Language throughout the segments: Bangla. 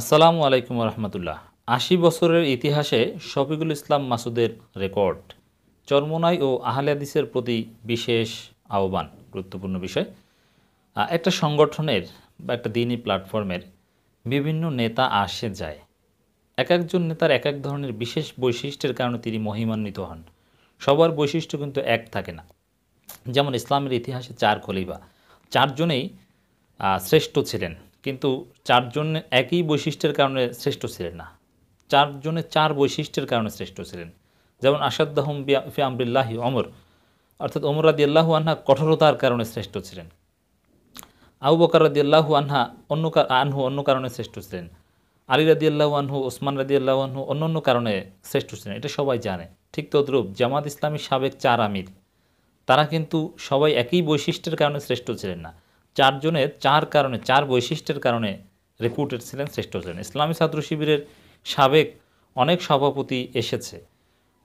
আসসালামু আলাইকুম রহমতুল্লাহ আশি বছরের ইতিহাসে শফিকুল ইসলাম মাসুদের রেকর্ড চর্মনাই ও আহলাদিসের প্রতি বিশেষ আহ্বান গুরুত্বপূর্ণ বিষয় একটা সংগঠনের বা একটা দিনই প্ল্যাটফর্মের বিভিন্ন নেতা আসে যায় এক একজন নেতার এক এক ধরনের বিশেষ বৈশিষ্ট্যের কারণে তিনি মহিমান্বিত হন সবার বৈশিষ্ট্য কিন্তু এক থাকে না যেমন ইসলামের ইতিহাসে চার খলিফা চারজনেই শ্রেষ্ঠ ছিলেন কিন্তু চারজন একই বৈশিষ্ট্যের কারণে শ্রেষ্ঠ ছিলেন না চারজনে চার বৈশিষ্ট্যের কারণে শ্রেষ্ঠ ছিলেন যেমন আসাদ্দাহম ফি আমরুল্লাহি অমর অর্থাৎ অমর রাদি আল্লাহু আনহা কঠোরতার কারণে শ্রেষ্ঠ ছিলেন আবু বকার রাদি আল্লাহু আনহা অন্য আনহু অন্য কারণে শ্রেষ্ঠ ছিলেন আলী রাদি আল্লাহু আনহু ওসমান রাদি আল্লাহু আনহু অন্য অন্য কারণে শ্রেষ্ঠ ছিলেন এটা সবাই জানে ঠিক তদ্রুপ জামাত ইসলামী সাবেক চার আমির তারা কিন্তু সবাই একই বৈশিষ্ট্যের কারণে শ্রেষ্ঠ ছিলেন না চারজনের চার কারণে চার বৈশিষ্ট্যের কারণে রেপুটেড ছিলেন শ্রেষ্ঠ ছিলেন ইসলামী ছাত্র শিবিরের সাবেক অনেক সভাপতি এসেছে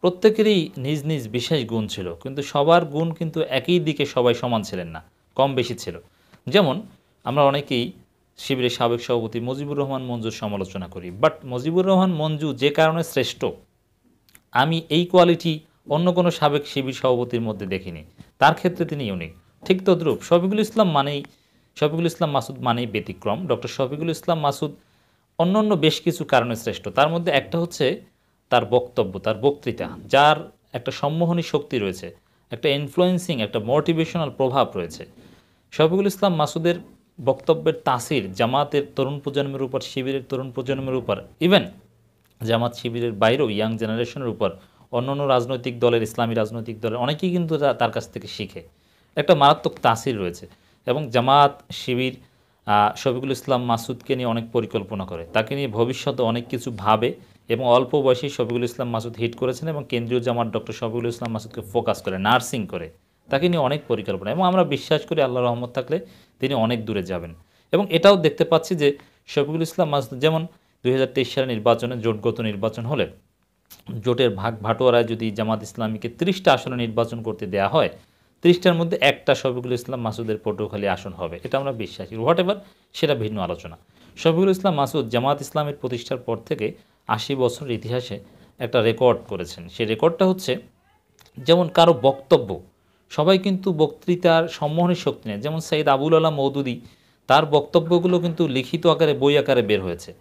প্রত্যেকেরই নিজ নিজ বিশেষ গুণ ছিল কিন্তু সবার গুণ কিন্তু একই দিকে সবাই সমান ছিলেন না কম বেশি ছিল যেমন আমরা অনেকেই শিবিরের সাবেক সভাপতি মুজিবুর রহমান মঞ্জুর সমালোচনা করি বাট মুজিবুর রহমান মঞ্জু যে কারণে শ্রেষ্ঠ আমি এই কোয়ালিটি অন্য কোনো সাবেক শিবির সভাপতির মধ্যে দেখিনি তার ক্ষেত্রে তিনি ইউনিক ঠিক তদ্রূপ শফিকুল ইসলাম মানেই শফিকুল ইসলাম মাসুদ মানেই ব্যতিক্রম ডক্টর শফিকুল ইসলাম মাসুদ অন্যান্য বেশ কিছু কারণে শ্রেষ্ঠ তার মধ্যে একটা হচ্ছে তার বক্তব্য তার বক্তৃতা যার একটা সম্মোহনী শক্তি রয়েছে একটা ইনফ্লুয়েন্সিং একটা মোটিভেশনাল প্রভাব রয়েছে শফিকুল ইসলাম মাসুদের বক্তব্যের তাসির জামাতের তরুণ প্রজন্মের উপর শিবিরের তরুণ প্রজন্মের উপর ইভেন জামাত শিবিরের বাইরেও ইয়াং জেনারেশনের উপর অন্যান্য রাজনৈতিক দলের ইসলামী রাজনৈতিক দলের অনেকেই কিন্তু তার কাছ থেকে শিখে একটা মারাত্মক তাসির রয়েছে এবং জামাত শিবির শফিকুল ইসলাম মাসুদকে নিয়ে অনেক পরিকল্পনা করে তাকে নিয়ে ভবিষ্যতে অনেক কিছু ভাবে এবং অল্প বয়সে শফিকুল ইসলাম মাসুদ হিট করেছেন এবং কেন্দ্রীয় জামাত ডক্টর শফিকুল ইসলাম মাসুদকে ফোকাস করে নার্সিং করে তাকে নিয়ে অনেক পরিকল্পনা এবং আমরা বিশ্বাস করি আল্লাহ রহমত থাকলে তিনি অনেক দূরে যাবেন এবং এটাও দেখতে পাচ্ছি যে শফিকুল ইসলাম মাসুদ যেমন দুই সালে নির্বাচনে জোটগত নির্বাচন হলে জোটের ভাগ ভাটোয়ারায় যদি জামাত ইসলামীকে ত্রিশটা আসনে নির্বাচন করতে দেয়া হয় ত্রিশটার মধ্যে একটা শফিকুল ইসলাম মাসুদের পটুয়াখালী আসন হবে এটা আমরা বিশ্বাসী হোয়াট এভার সেটা ভিন্ন আলোচনা শফিকুল ইসলাম মাসুদ জামাত ইসলামের প্রতিষ্ঠার পর থেকে আশি বছর ইতিহাসে একটা রেকর্ড করেছেন সেই রেকর্ডটা হচ্ছে যেমন কারো বক্তব্য সবাই কিন্তু বক্তৃতার সম্মোহনের শক্তি নেয় যেমন সৈয়দ আবুল আলা মৌদুদি তার বক্তব্যগুলো কিন্তু লিখিত আকারে বই আকারে বের হয়েছে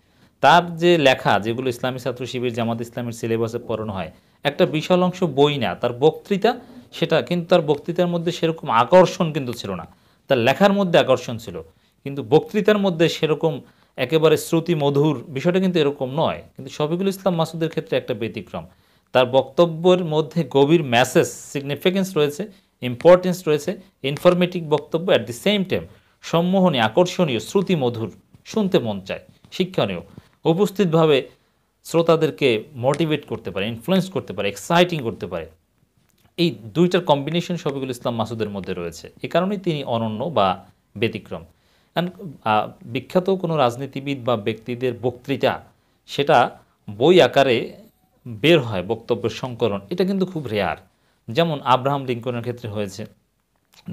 তার যে লেখা যেগুলো ইসলামী ছাত্র শিবির জামাত ইসলামের সিলেবাসে পড়ানো হয় একটা বিশাল অংশ বই না তার বক্তৃতা সেটা কিন্তু তার বক্তৃতার মধ্যে সেরকম আকর্ষণ কিন্তু ছিল না তার লেখার মধ্যে আকর্ষণ ছিল কিন্তু বক্তৃতার মধ্যে সেরকম একেবারে শ্রুতি মধুর বিষয়টা কিন্তু এরকম নয় কিন্তু শফিকুল ইসলাম মাসুদের ক্ষেত্রে একটা ব্যতিক্রম তার বক্তব্যের মধ্যে গভীর ম্যাসেজ সিগনিফিকেন্স রয়েছে ইম্পর্টেন্স রয়েছে ইনফরমেটিভ বক্তব্য অ্যাট দি সেম টাইম সম্মোহনী আকর্ষণীয় শ্রুতি মধুর শুনতে মন চায় শিক্ষণীয় উপস্থিতভাবে শ্রোতাদেরকে মোটিভেট করতে পারে ইনফ্লুয়েস করতে পারে এক্সাইটিং করতে পারে এই দুইটার কম্বিনেশন শফিকুল ইসলাম মাসুদের মধ্যে রয়েছে এ কারণেই তিনি অনন্য বা ব্যতিক্রম বিখ্যাত কোনো রাজনীতিবিদ বা ব্যক্তিদের বক্তৃতা সেটা বই আকারে বের হয় বক্তব্যের সংকলন এটা কিন্তু খুব রেয়ার যেমন আব্রাহাম লিঙ্কনের ক্ষেত্রে হয়েছে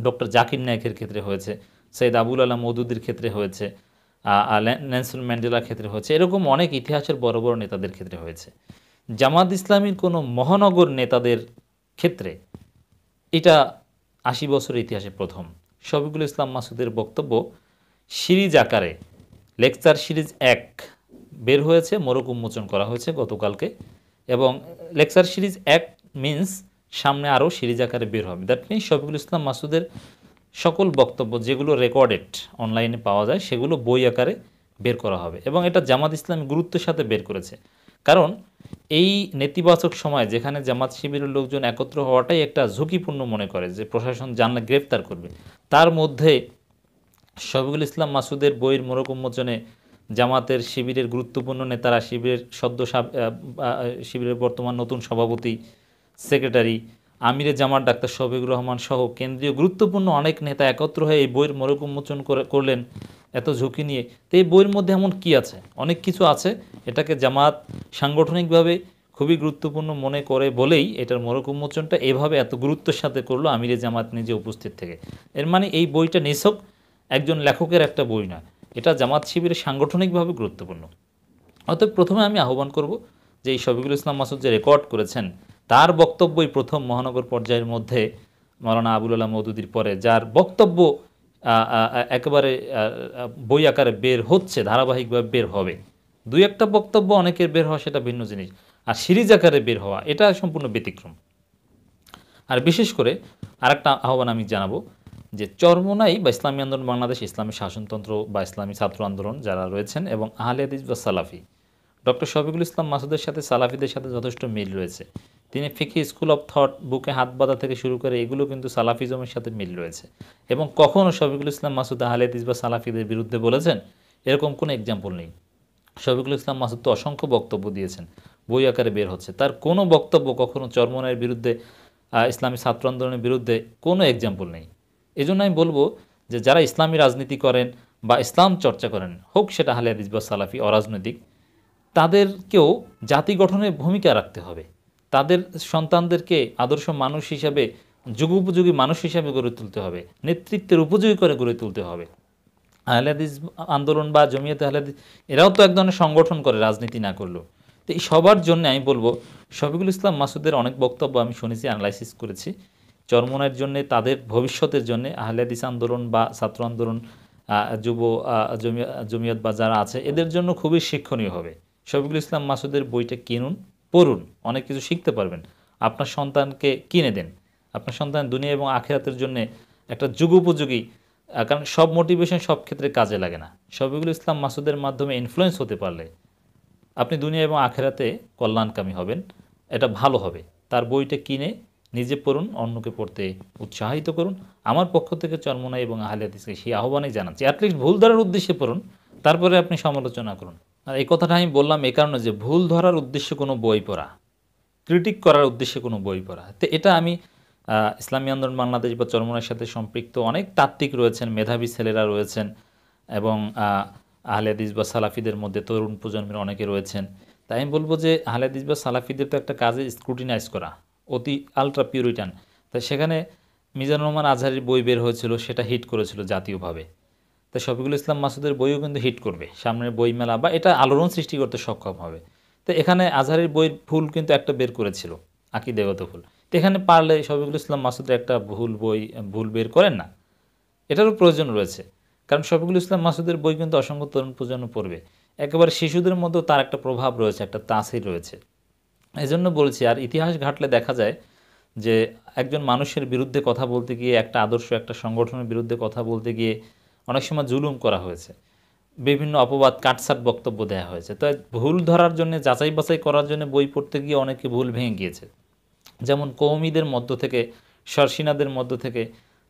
ডক্টর জাকির নায়কের ক্ষেত্রে হয়েছে সৈয়দ আবুল আলাম মদুদির ক্ষেত্রে হয়েছে ন্যানসন ম্যান্ডেলার ক্ষেত্রে হয়েছে এরকম অনেক ইতিহাসের বড় বড় নেতাদের ক্ষেত্রে হয়েছে জামাত ইসলামীর কোনো মহানগর নেতাদের ক্ষেত্রে এটা আশি বছরের ইতিহাসে প্রথম শফিকুল ইসলাম মাসুদের বক্তব্য সিরিজ আকারে লেকচার সিরিজ এক বের হয়েছে মোরক উন্মোচন করা হয়েছে গতকালকে এবং লেকচার সিরিজ এক মিন্স সামনে আরও সিরিজ আকারে বের হবে দ্যাট মিন্স শফিকুল ইসলাম মাসুদের সকল বক্তব্য যেগুলো রেকর্ডেড অনলাইনে পাওয়া যায় সেগুলো বই আকারে বের করা হবে এবং এটা জামাত ইসলাম গুরুত্বের সাথে বের করেছে কারণ এই নেতিবাচক সময় যেখানে জামাত শিবিরের লোকজন একত্র হওয়াটাই একটা ঝুঁকিপূর্ণ মনে করে যে প্রশাসন জানলে গ্রেফতার করবে তার মধ্যে শফিকুল ইসলাম মাসুদের বইয়ের মোরক উন্মোচনে জামাতের শিবিরের গুরুত্বপূর্ণ নেতারা শিবিরের সদ্য শিবিরের বর্তমান নতুন সভাপতি সেক্রেটারি আমিরে জামার ডাক্তার শফিক রহমান সহ কেন্দ্রীয় গুরুত্বপূর্ণ অনেক নেতা একত্র হয়ে এই বইয়ের মরক উন্মোচন করলেন এত ঝুঁকি নিয়ে তো এই বইয়ের মধ্যে এমন কি আছে অনেক কিছু আছে এটাকে জামাত সাংগঠনিকভাবে খুবই গুরুত্বপূর্ণ মনে করে বলেই এটার মরক উন্মোচনটা এভাবে এত গুরুত্বের সাথে করলো আমিরে জামাত নিজে উপস্থিত থেকে এর মানে এই বইটা নিছক একজন লেখকের একটা বই না এটা জামাত শিবিরে সাংগঠনিকভাবে গুরুত্বপূর্ণ অতএব প্রথমে আমি আহ্বান করব যে এই শফিকুল ইসলাম মাসুদ যে রেকর্ড করেছেন তার বক্তব্যই প্রথম মহানগর পর্যায়ের মধ্যে মৌলানা আবুল আলাহ মৌদুদির পরে যার বক্তব্য একেবারে বই আকারে বের হচ্ছে ধারাবাহিকভাবে বের হবে দুই একটা বক্তব্য অনেকের বের হওয়া সেটা ভিন্ন জিনিস আর সিরিজ আকারে বের হওয়া এটা সম্পূর্ণ ব্যতিক্রম আর বিশেষ করে আরেকটা আহ্বান আমি জানাবো যে চর্মনাই বা ইসলামী আন্দোলন বাংলাদেশ ইসলামী শাসনতন্ত্র বা ইসলামী ছাত্র আন্দোলন যারা রয়েছেন এবং আহলে বা সালাফি ডক্টর শফিকুল ইসলাম মাসুদের সাথে সালাফিদের সাথে যথেষ্ট মিল রয়েছে তিনি ফিকি স্কুল অফ থট বুকে হাত বাঁধা থেকে শুরু করে এগুলো কিন্তু সালাফিজমের সাথে মিল রয়েছে এবং কখনও শফিকুল ইসলাম মাসুদ আহলেদিস বা সালাফিদের বিরুদ্ধে বলেছেন এরকম কোনো এক্সাম্পল নেই শফিকুল ইসলাম মাসুদ তো অসংখ্য বক্তব্য দিয়েছেন বই আকারে বের হচ্ছে তার কোনো বক্তব্য কখনও চর্মনের বিরুদ্ধে ইসলামী ছাত্র আন্দোলনের বিরুদ্ধে কোনো এক্সাম্পল নেই এজন্য আমি বলবো যে যারা ইসলামী রাজনীতি করেন বা ইসলাম চর্চা করেন হোক সেটা হালে হাদিস বা সালাফি অরাজনৈতিক তাদেরকেও জাতি গঠনের ভূমিকা রাখতে হবে তাদের সন্তানদেরকে আদর্শ মানুষ হিসাবে যুগোপযোগী মানুষ হিসাবে গড়ে তুলতে হবে নেতৃত্বের উপযোগী করে গড়ে তুলতে হবে আহলাদিস আন্দোলন বা জমিয়তে আহলাদিস এরাও তো এক ধরনের সংগঠন করে রাজনীতি না করলেও তো এই সবার জন্য আমি বলবো শফিকুল ইসলাম মাসুদের অনেক বক্তব্য আমি শুনেছি অ্যানালাইসিস করেছি চরমনের জন্য তাদের ভবিষ্যতের জন্য আহলাদিস আন্দোলন বা ছাত্র আন্দোলন যুব জমিয়ত বা যারা আছে এদের জন্য খুবই শিক্ষণীয় হবে শফিকুল ইসলাম মাসুদের বইটা কিনুন পড়ুন অনেক কিছু শিখতে পারবেন আপনার সন্তানকে কিনে দেন আপনার সন্তান দুনিয়া এবং আখেরাতের জন্য একটা যুগোপযোগী কারণ সব মোটিভেশন সব ক্ষেত্রে কাজে লাগে না সবগুলো ইসলাম মাসুদের মাধ্যমে ইনফ্লুয়েন্স হতে পারলে আপনি দুনিয়া এবং আখেরাতে কল্যাণকামী হবেন এটা ভালো হবে তার বইটা কিনে নিজে পড়ুন অন্যকে পড়তে উৎসাহিত করুন আমার পক্ষ থেকে চর্মনা এবং আহলে সেই আহ্বানেই জানাচ্ছি অ্যাটলিস্ট ভুল ধরার উদ্দেশ্যে পড়ুন তারপরে আপনি সমালোচনা করুন আর এই কথাটা আমি বললাম এ কারণে যে ভুল ধরার উদ্দেশ্যে কোনো বই পড়া ক্রিটিক করার উদ্দেশ্যে কোনো বই পড়া তো এটা আমি ইসলামী আন্দোলন বাংলাদেশ বা চরমনের সাথে সম্পৃক্ত অনেক তাত্ত্বিক রয়েছেন মেধাবী ছেলেরা রয়েছেন এবং আহলেদিস বা সালাফিদের মধ্যে তরুণ প্রজন্মের অনেকে রয়েছেন তাই আমি বলবো যে আহলেদিস বা সালাফিদের তো একটা কাজে স্ক্রুটিনাইজ করা অতি আলট্রা পিউরিটান তাই সেখানে মিজানুর রহমান আজহারির বই বের হয়েছিল সেটা হিট করেছিল জাতীয়ভাবে তো শফিকুল ইসলাম মাসুদের বইও কিন্তু হিট করবে সামনের বইমেলা বা এটা আলোড়ন সৃষ্টি করতে সক্ষম হবে তো এখানে আজহারের বইয়ের ভুল কিন্তু একটা বের করেছিল আঁকি দেবত ভুল তো এখানে পারলে শফিকুল ইসলাম মাসুদের একটা ভুল বই ভুল বের করেন না এটারও প্রয়োজন রয়েছে কারণ শফিকুল ইসলাম মাসুদের বই কিন্তু অসংখ্য তরুণ প্রজন্ম পড়বে একেবারে শিশুদের মধ্যেও তার একটা প্রভাব রয়েছে একটা তাসির রয়েছে এই জন্য বলছি আর ইতিহাস ঘাটলে দেখা যায় যে একজন মানুষের বিরুদ্ধে কথা বলতে গিয়ে একটা আদর্শ একটা সংগঠনের বিরুদ্ধে কথা বলতে গিয়ে অনেক সময় জুলুম করা হয়েছে বিভিন্ন অপবাদ কাটসাট বক্তব্য দেওয়া হয়েছে তাই ভুল ধরার জন্য যাচাই বাছাই করার জন্য বই পড়তে গিয়ে অনেকে ভুল ভেঙে গিয়েছে যেমন কৌমিদের মধ্য থেকে সরসিনাদের মধ্য থেকে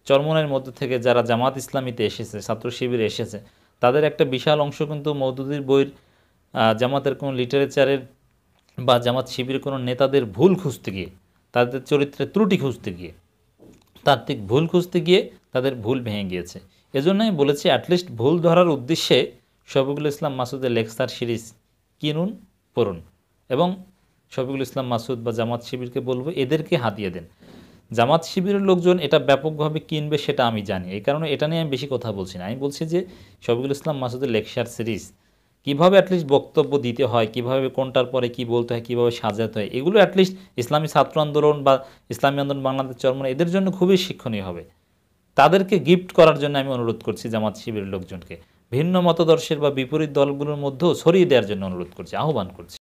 চরমনের মধ্য থেকে যারা জামাত ইসলামীতে এসেছে ছাত্র শিবিরে এসেছে তাদের একটা বিশাল অংশ কিন্তু মৌদুদির বইয়ের জামাতের কোনো লিটারেচারের বা জামাত শিবিরের কোনো নেতাদের ভুল খুঁজতে গিয়ে তাদের চরিত্রে ত্রুটি খুঁজতে গিয়ে তাত্ত্বিক ভুল খুঁজতে গিয়ে তাদের ভুল ভেঙে গিয়েছে এজন্যই বলেছি অ্যাটলিস্ট ভুল ধরার উদ্দেশ্যে শফিকুল ইসলাম মাসুদের লেকচার সিরিজ কিনুন পড়ুন এবং শফিকুল ইসলাম মাসুদ বা জামাত শিবিরকে বলবো এদেরকে হাতিয়ে দেন জামাত শিবিরের লোকজন এটা ব্যাপকভাবে কিনবে সেটা আমি জানি এই কারণে এটা নিয়ে আমি বেশি কথা বলছি না আমি বলছি যে শফিকুল ইসলাম মাসুদের লেকচার সিরিজ কীভাবে অ্যাটলিস্ট বক্তব্য দিতে হয় কিভাবে কোনটার পরে কি বলতে হয় কীভাবে সাজাতে হয় এগুলো অ্যাটলিস্ট ইসলামী ছাত্র আন্দোলন বা ইসলামী আন্দোলন বাংলাদেশ চর্মন মানে এদের জন্য খুবই শিক্ষণীয় হবে তাদেরকে গিফট করার জন্য আমি অনুরোধ করছি জামাত শিবিরের লোকজনকে ভিন্ন মতদর্শের বা বিপরীত দলগুলোর মধ্যেও ছড়িয়ে দেওয়ার জন্য অনুরোধ করছি আহ্বান করছি